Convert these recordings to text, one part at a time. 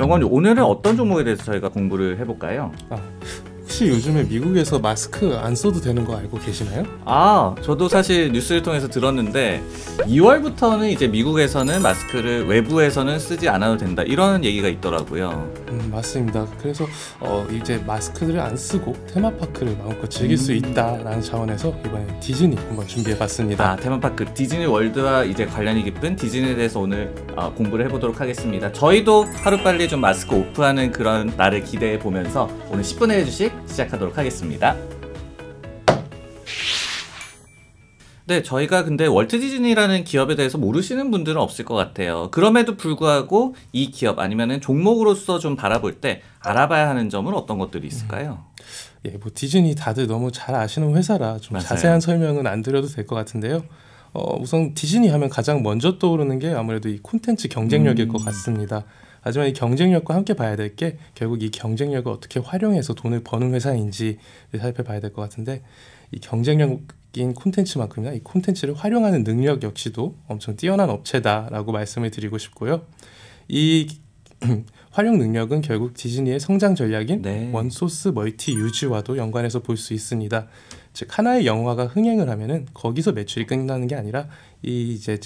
영관님 오늘은 어떤 종목에 대해서 저희가 공부를 해볼까요? 아, 혹시 요즘에 미국에서 마스크 안 써도 되는 거 알고 계시나요? 아, 저도 사실 뉴스를 통해서 들었는데 2월부터는 이제 미국에서는 마스크를 외부에서는 쓰지 않아도 된다 이런 얘기가 있더라고요. 음, 맞습니다. 그래서 어, 이제 마스크를 안 쓰고 테마파크를 마음껏 즐길 음. 수 있다라는 차원에서 이번에 디즈니 한번 준비해봤습니다. 아, 테마파크 디즈니 월드와 이제 관련이 깊은 디즈니에 대해서 오늘 어, 공부를 해보도록 하겠습니다. 저희도 하루빨리 좀 마스크 오프하는 그런 날을 기대해 보면서 오늘 10분 해주식 시작하도록 하겠습니다. 네, 저희가 근데 월트 디즈니라는 기업에 대해서 모르시는 분들은 없을 것 같아요. 그럼에도 불구하고 이 기업 아니면 종목으로서 좀 바라볼 때 알아봐야 하는 점은 어떤 것들이 있을까요? 음. 예, 뭐 디즈니 다들 너무 잘 아시는 회사라 좀 맞아요. 자세한 설명은 안 드려도 될 것 같은데요. 어, 우선 디즈니 하면 가장 먼저 떠오르는 게 아무래도 이 콘텐츠 경쟁력일 음. 것 같습니다. 하지만 이 경쟁력과 함께 봐야 될 게 결국 이 경쟁력을 어떻게 활용해서 돈을 버는 회사인지 살펴봐야 될 것 같은데 이 경쟁력인 콘텐츠만큼이나 이 콘텐츠를 활용하는 능력 역시도 엄청 뛰어난 업체다라고 말씀을 드리고 싶고요. 이 활용 능력은 결국 디즈니의 성장 전략인 네. 원소스 멀티 유즈와도 연관해서 볼 수 있습니다. 즉 하나의 영화가 흥행을 하면은 거기서 매출이 끝나는 게 아니라 이 이제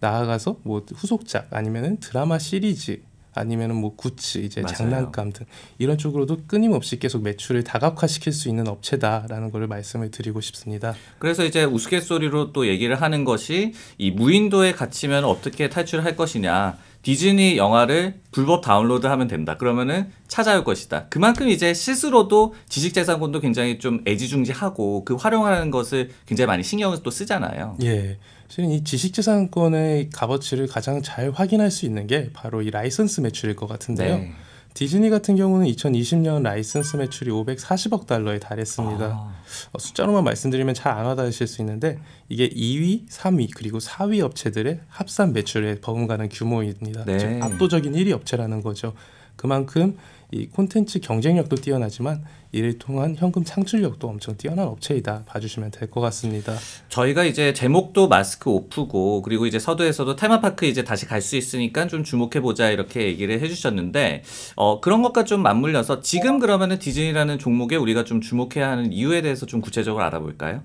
나아가서 뭐 후속작 아니면은 드라마 시리즈 아니면은 뭐 구찌 이제 맞아요. 장난감 등 이런 쪽으로도 끊임없이 계속 매출을 다각화시킬 수 있는 업체다라는 것을 말씀을 드리고 싶습니다. 그래서 이제 우스갯소리로 또 얘기를 하는 것이 이 무인도에 갇히면 어떻게 탈출할 것이냐 디즈니 영화를 불법 다운로드하면 된다. 그러면은 찾아올 것이다. 그만큼 이제 스스로도 지식재산권도 굉장히 좀 애지중지하고 그 활용하는 것을 굉장히 많이 신경을 또 쓰잖아요. 예. 실이 지식재산권의 값어치를 가장 잘 확인할 수 있는 게 바로 이 라이선스 매출일 것 같은데요. 네. 디즈니 같은 경우는 2020년 라이선스 매출이 540억 달러에 달했습니다. 아. 어, 숫자로만 말씀드리면 잘 안 와닿으실 수 있는데 이게 2위, 3위 그리고 4위 업체들의 합산 매출에 버금가는 규모입니다. 네. 압도적인 1위 업체라는 거죠. 그만큼 이 콘텐츠 경쟁력도 뛰어나지만 이를 통한 현금 창출력도 엄청 뛰어난 업체이다 봐주시면 될 것 같습니다. 저희가 이제 제목도 마스크 오프고 그리고 이제 서두에서도 테마파크 이제 다시 갈 수 있으니까 좀 주목해 보자 이렇게 얘기를 해주셨는데 어, 그런 것과 좀 맞물려서 지금 그러면은 디즈니라는 종목에 우리가 좀 주목해야 하는 이유에 대해서 좀 구체적으로 알아볼까요?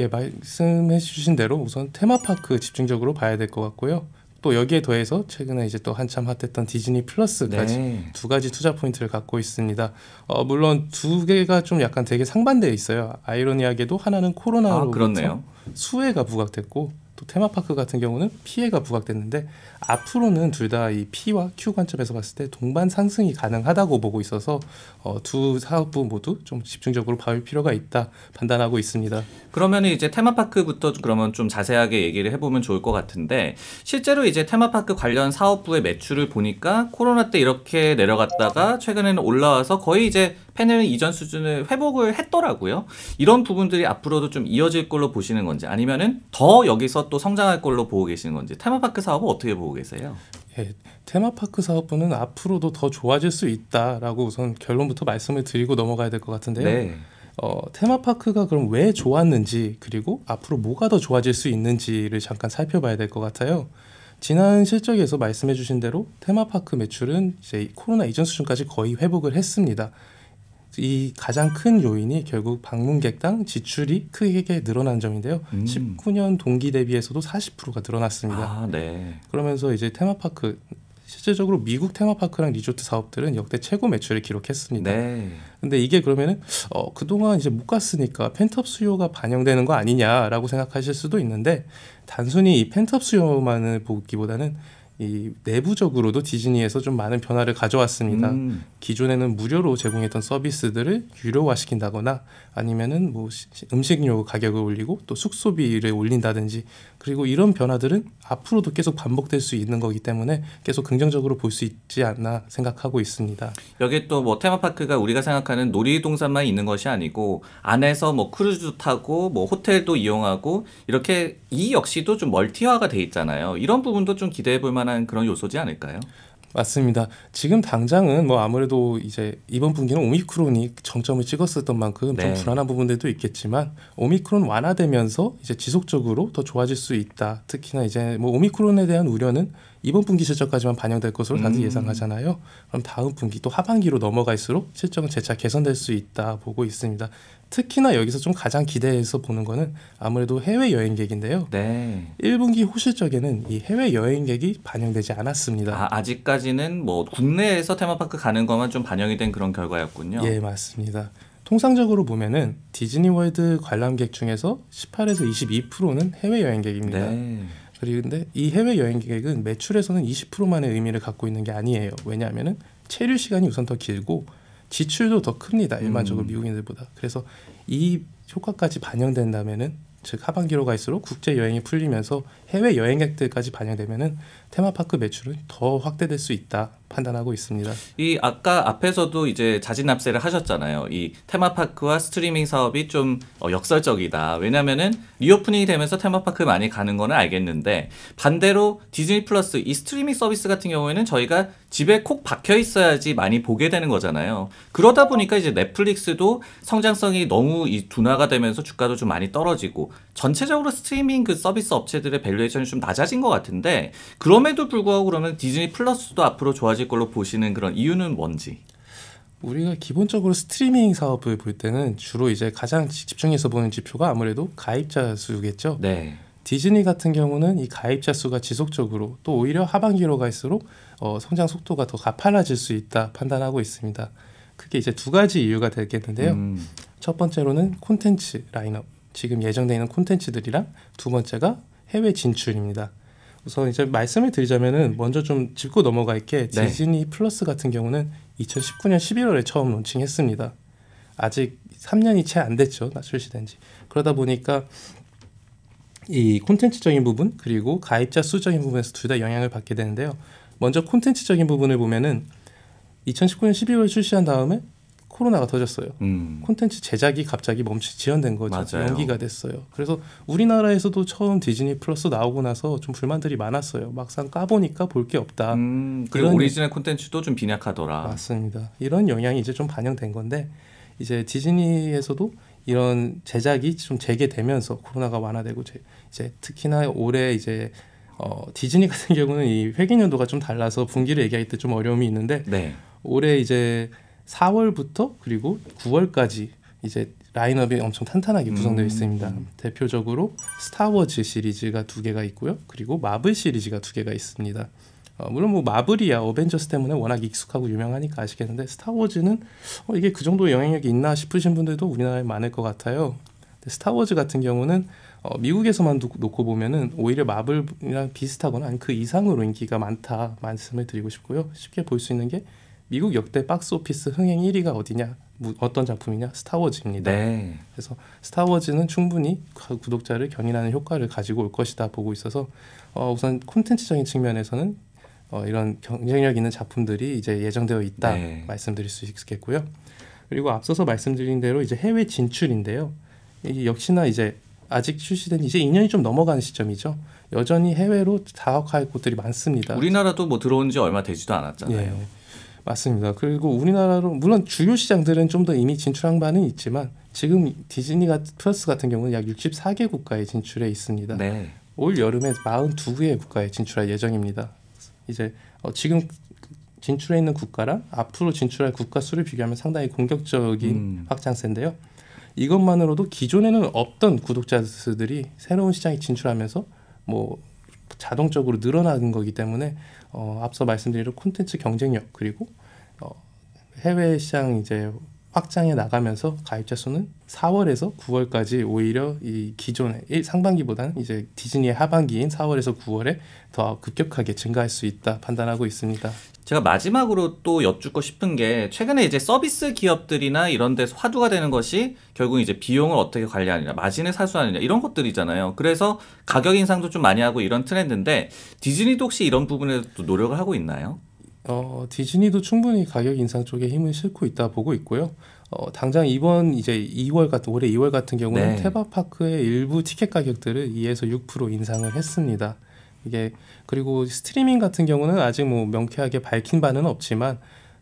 예 말씀해 주신 대로 우선 테마파크 집중적으로 봐야 될 것 같고요. 또 여기에 더해서 최근에 이제 또 한참 핫했던 디즈니 플러스까지 네. 두 가지 투자 포인트를 갖고 있습니다. 어, 물론 두 개가 좀 약간 되게 상반되어 있어요. 아이러니하게도 하나는 코로나로 아, 그렇죠. 수혜가 부각됐고 그 테마파크 같은 경우는 피해가 부각됐는데 앞으로는 둘 다 이 P와 Q 관점에서 봤을 때 동반 상승이 가능하다고 보고 있어서 어, 두 사업부 모두 좀 집중적으로 봐올 필요가 있다 판단하고 있습니다. 그러면 이제 테마파크부터 그러면 좀 자세하게 얘기를 해보면 좋을 것 같은데 실제로 이제 테마파크 관련 사업부의 매출을 보니까 코로나 때 이렇게 내려갔다가 최근에는 올라와서 거의 이제 팬은 이전 수준을 회복을 했더라고요. 이런 부분들이 앞으로도 좀 이어질 걸로 보시는 건지 아니면은 더 여기서 또 성장할 걸로 보고 계시는 건지 테마파크 사업은 어떻게 보고 계세요? 예, 테마파크 사업부는 앞으로도 더 좋아질 수 있다라고 우선 결론부터 말씀을 드리고 넘어가야 될 것 같은데요. 네. 어, 테마파크가 그럼 왜 좋았는지 그리고 앞으로 뭐가 더 좋아질 수 있는지를 잠깐 살펴봐야 될 것 같아요. 지난 실적에서 말씀해주신 대로 테마파크 매출은 이제 코로나 이전 수준까지 거의 회복을 했습니다. 이 가장 큰 요인이 결국 방문객당 지출이 크게 늘어난 점인데요. 음. 19년 동기 대비해서도 40%가 늘어났습니다. 아, 네. 그러면서 이제 테마파크 실제적으로 미국 테마파크랑 리조트 사업들은 역대 최고 매출을 기록했습니다. 네. 근데 이게 그러면은 어, 그동안 이제 못 갔으니까 펜트업 수요가 반영되는 거 아니냐라고 생각하실 수도 있는데 단순히 이 펜트업 수요만을 보기보다는 이 내부적으로도 디즈니에서 좀 많은 변화를 가져왔습니다. 음. 기존에는 무료로 제공했던 서비스들을 유료화시킨다거나 아니면은 뭐 음식료 가격을 올리고 또 숙소비를 올린다든지 그리고 이런 변화들은 앞으로도 계속 반복될 수 있는 거기 때문에 계속 긍정적으로 볼 수 있지 않나 생각하고 있습니다. 여기 또뭐 테마파크가 우리가 생각하는 놀이동산만 있는 것이 아니고 안에서 뭐 크루즈 타고 뭐 호텔도 이용하고 이렇게 이 역시도 좀 멀티화가 돼 있잖아요. 이런 부분도 좀 기대해 볼 만한 만한 그런 요소지 않을까요? 맞습니다. 지금 당장은 뭐 아무래도 이제 이번 분기는 오미크론이 정점을 찍었었던 만큼 네. 좀 불안한 부분들도 있겠지만 오미크론 완화되면서 이제 지속적으로 더 좋아질 수 있다. 특히나 이제 뭐 오미크론에 대한 우려는 이번 분기 실적까지만 반영될 것으로 다들 음. 예상하잖아요. 그럼 다음 분기 또 하반기로 넘어갈수록 실적은 재차 개선될 수 있다 보고 있습니다. 특히나 여기서 좀 가장 기대해서 보는 거는 아무래도 해외 여행객인데요. 네. 1분기 호실적에는 이 해외 여행객이 반영되지 않았습니다. 아, 직까지는뭐 국내에서 테마파크 가는 것만 좀 반영이 된 그런 결과였군요. 예, 맞습니다. 통상적으로 보면은 디즈니월드 관람객 중에서 18에서 22%는 해외 여행객입니다. 네. 그런데 이 해외 여행 계획은 매출에서는 20%만의 의미를 갖고 있는 게 아니에요. 왜냐하면은 체류 시간이 우선 더 길고 지출도 더 큽니다. 일반적으로 음. 미국인들보다. 그래서 이 효과까지 반영된다면은 즉 하반기로 갈수록 국제 여행이 풀리면서 해외 여행객들까지 반영되면은 테마파크 매출은 더 확대될 수 있다 판단하고 있습니다. 이 아까 앞에서도 이제 자진납세를 하셨잖아요. 이 테마파크와 스트리밍 사업이 좀 어, 역설적이다. 왜냐면은 리오프닝이 되면서 테마파크 많이 가는 거는 알겠는데 반대로 디즈니 플러스 이 스트리밍 서비스 같은 경우에는 저희가 집에 콕 박혀 있어야지 많이 보게 되는 거잖아요. 그러다 보니까 이제 넷플릭스도 성장성이 너무 둔화가 되면서 주가도 좀 많이 떨어지고 전체적으로 스트리밍 그 서비스 업체들의 밸류에이션이 좀 낮아진 것 같은데 그럼에도 불구하고 그러면 디즈니 플러스도 앞으로 좋아질 걸로 보시는 그런 이유는 뭔지? 우리가 기본적으로 스트리밍 사업을 볼 때는 주로 이제 가장 집중해서 보는 지표가 아무래도 가입자 수겠죠. 네. 디즈니 같은 경우는 이 가입자 수가 지속적으로 또 오히려 하반기로 갈수록 어, 성장 속도가 더 가팔라질 수 있다 판단하고 있습니다. 그게 이제 두 가지 이유가 되겠는데요. 음. 첫 번째로는 콘텐츠 라인업. 지금 예정되어 있는 콘텐츠들이랑 두 번째가 해외 진출입니다. 우선 이제 말씀을 드리자면은 먼저 좀 짚고 넘어갈 게 네. 디즈니 플러스 같은 경우는 2019년 11월에 처음 론칭했습니다. 아직 3년이 채 안 됐죠 출시된 지. 그러다 보니까 이 콘텐츠적인 부분 그리고 가입자 수적인 부분에서 둘 다 영향을 받게 되는데요. 먼저 콘텐츠적인 부분을 보면은 2019년 12월 출시한 다음에 코로나가 터졌어요. 음. 콘텐츠 음. 제작이 갑자기 멈추 지연된 거죠. 맞아요. 연기가 됐어요. 그래서 우리나라에서도 처음 디즈니 플러스 나오고 나서 좀 불만들이 많았어요. 막상 까보니까 볼 게 없다. 음, 그리고 오리지널 콘텐츠도 좀 빈약하더라. 맞습니다. 이런 영향이 이제 좀 반영된 건데 이제 디즈니에서도 이런 제작이 좀 재개되면서 코로나가 완화되고 이제 특히나 올해 이제 어, 디즈니 같은 경우는 이 회계 연도가 좀 달라서 분기를 얘기할 때 좀 어려움이 있는데 네. 올해 이제 4월부터 그리고 9월까지 이제 라인업이 엄청 탄탄하게 음. 구성되어 있습니다. 음. 대표적으로 스타워즈 시리즈가 두 개가 있고요. 그리고 마블 시리즈가 두 개가 있습니다. 어, 물론 뭐 마블이야 어벤져스 때문에 워낙 익숙하고 유명하니까 아시겠는데 스타워즈는 어, 이게 그 정도 영향력이 있나 싶으신 분들도 우리나라에 많을 것 같아요. 스타워즈 같은 경우는 어, 미국에서만 두, 놓고 보면은 오히려 마블이랑 비슷하거나 아니 그 이상으로 인기가 많다 말씀을 드리고 싶고요. 쉽게 볼 수 있는 게 미국 역대 박스 오피스 흥행 1위가 어디냐? 어떤 작품이냐? 스타워즈입니다. 네. 그래서 스타워즈는 충분히 구독자를 견인하는 효과를 가지고 올 것이다 보고 있어서 어, 우선 콘텐츠적인 측면에서는 어, 이런 경쟁력 있는 작품들이 이제 예정되어 있다 네. 말씀드릴 수 있겠고요. 그리고 앞서서 말씀드린 대로 이제 해외 진출인데요. 이게 역시나 이제 아직 출시된 이제 2년이 좀넘어가 시점이죠. 여전히 해외로 자업할 곳들이 많습니다. 우리나라도 뭐 들어온 지 얼마 되지도 않았잖아요. 예. 맞습니다. 그리고 우리나라로 물론 주요 시장들은 좀 더 이미 진출한 바는 있지만 지금 디즈니 가 플러스 같은 경우는 약 64개 국가에 진출해 있습니다. 네. 올 여름에 42개의 국가에 진출할 예정입니다. 이제 어, 지금 진출해 있는 국가랑 앞으로 진출할 국가 수를 비교하면 상당히 공격적인 음. 확장세인데요. 이것만으로도 기존에는 없던 구독자 수들이 새로운 시장에 진출하면서 뭐 자동적으로 늘어나는 거기 때문에 어, 앞서 말씀드린 콘텐츠 경쟁력 그리고 어, 해외 시장 이제 확장해 나가면서 가입자 수는 4월에서 9월까지 오히려 이 기존의 상반기보다는 이제 디즈니의 하반기인 4월에서 9월에 더 급격하게 증가할 수 있다 판단하고 있습니다. 제가 마지막으로 또 여쭙고 싶은 게 최근에 이제 서비스 기업들이나 이런 데서 화두가 되는 것이 결국 이제 비용을 어떻게 관리하느냐, 마진을 사수하느냐 이런 것들이잖아요. 그래서 가격 인상도 좀 많이 하고 이런 트렌드인데 디즈니도 혹시 이런 부분에도 노력을 하고 있나요? 어, 디즈니도 충분히 가격 인상 쪽에 힘을 싣고 있다 보고 있고요. 어, 당장 이번 이제 2월 같은 올해 2월 같은 경우는 네. 테마파크의 일부 티켓 가격들을 2에서 6% 인상을 했습니다. 이게 그리고 스트리밍 같은 경우는 아직 뭐 명쾌하게 밝힌 바는 없지만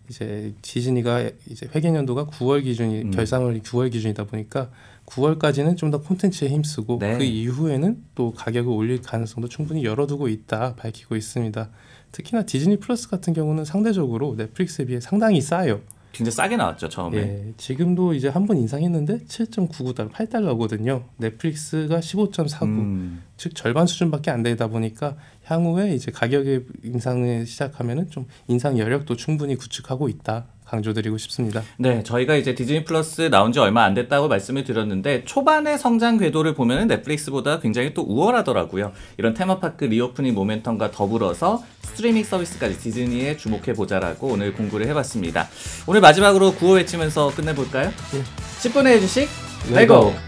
이제 디즈니가 이제 회계년도가 9월 기준이 음. 결산월이 9월 기준이다 보니까 9월까지는 좀 더 콘텐츠에 힘쓰고 네. 그 이후에는 또 가격을 올릴 가능성도 충분히 열어두고 있다 밝히고 있습니다. 특히나 디즈니 플러스 같은 경우는 상대적으로 넷플릭스에 비해 상당히 싸요. 굉장히 싸게 나왔죠 처음에. 예, 지금도 이제 한 번 인상했는데 7.99달러, 8달러거든요. 넷플릭스가 15.49, 음. 즉 절반 수준밖에 안 되다 보니까 향후에 이제 가격의 인상을 시작하면은 좀 인상 여력도 충분히 구축하고 있다. 강조드리고 싶습니다. 네, 저희가 이제 디즈니 플러스 나온 지 얼마 안 됐다고 말씀을 드렸는데 초반의 성장 궤도를 보면 넷플릭스보다 굉장히 또 우월하더라고요. 이런 테마파크 리오프닝 모멘텀과 더불어서 스트리밍 서비스까지 디즈니에 주목해 보자라고 오늘 공부를 해봤습니다. 오늘 마지막으로 구호 외치면서 끝내볼까요? 네. 예. 10분의 1주식 레고. 레고.